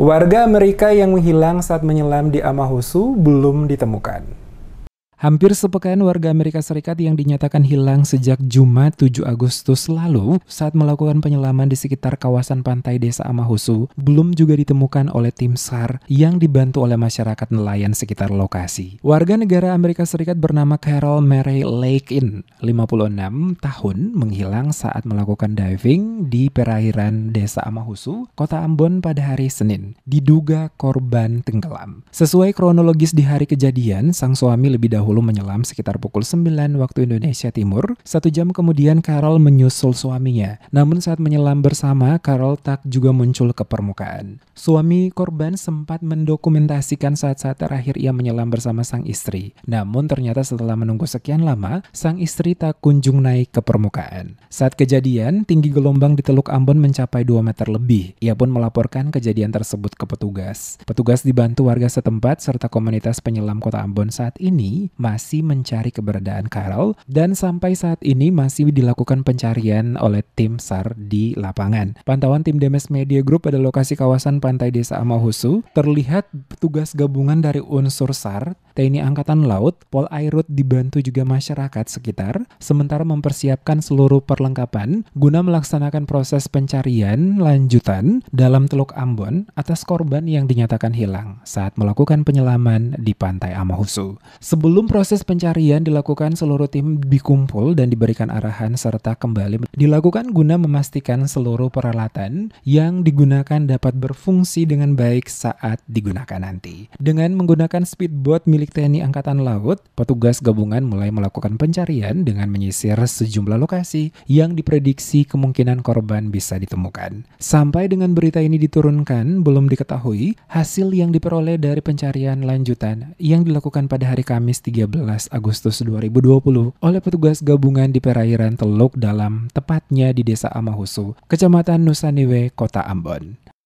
Warga Amerika yang menghilang saat menyelam di Amahosu belum ditemukan. Hampir sepekan warga Amerika Serikat yang dinyatakan hilang sejak Jumat 7 Agustus lalu saat melakukan penyelaman di sekitar kawasan pantai desa Amahusu belum juga ditemukan oleh tim SAR yang dibantu oleh masyarakat nelayan sekitar lokasi. Warga negara Amerika Serikat bernama Carol Mary Lake In, 56 tahun, menghilang saat melakukan diving di perairan desa Amahusu, kota Ambon pada hari Senin. Diduga korban tenggelam. Sesuai kronologis di hari kejadian, sang suami lebih dahulu dahulu menyelam sekitar pukul 9 waktu Indonesia Timur. Satu jam kemudian Carol menyusul suaminya. Namun saat menyelam bersama, Carol tak juga muncul ke permukaan. Suami korban sempat mendokumentasikan saat-saat terakhir ia menyelam bersama sang istri. Namun ternyata setelah menunggu sekian lama, sang istri tak kunjung naik ke permukaan. Saat kejadian, tinggi gelombang di Teluk Ambon mencapai 2 meter lebih. Ia pun melaporkan kejadian tersebut ke petugas. Petugas dibantu warga setempat serta komunitas penyelam kota Ambon saat ini masih mencari keberadaan Carol dan sampai saat ini masih dilakukan pencarian oleh tim SAR di lapangan. Pantauan tim Demes Media Group pada lokasi kawasan pantai Desa Amahusu terlihat petugas gabungan dari unsur SAR TNI Angkatan Laut, Airut dibantu juga masyarakat sekitar, sementara mempersiapkan seluruh perlengkapan guna melaksanakan proses pencarian lanjutan dalam Teluk Ambon atas korban yang dinyatakan hilang saat melakukan penyelaman di Pantai Amahusu. Sebelum proses pencarian dilakukan, seluruh tim dikumpul dan diberikan arahan serta kembali dilakukan guna memastikan seluruh peralatan yang digunakan dapat berfungsi dengan baik saat digunakan nanti. Dengan menggunakan speedboat milik milik TNI Angkatan Laut, petugas gabungan mulai melakukan pencarian dengan menyisir sejumlah lokasi yang diprediksi kemungkinan korban bisa ditemukan. Sampai dengan berita ini diturunkan, belum diketahui hasil yang diperoleh dari pencarian lanjutan yang dilakukan pada hari Kamis 13 Agustus 2020 oleh petugas gabungan di perairan Teluk Dalam, tepatnya di Desa Amahusu, Kecamatan Nusaniwe, Kota Ambon.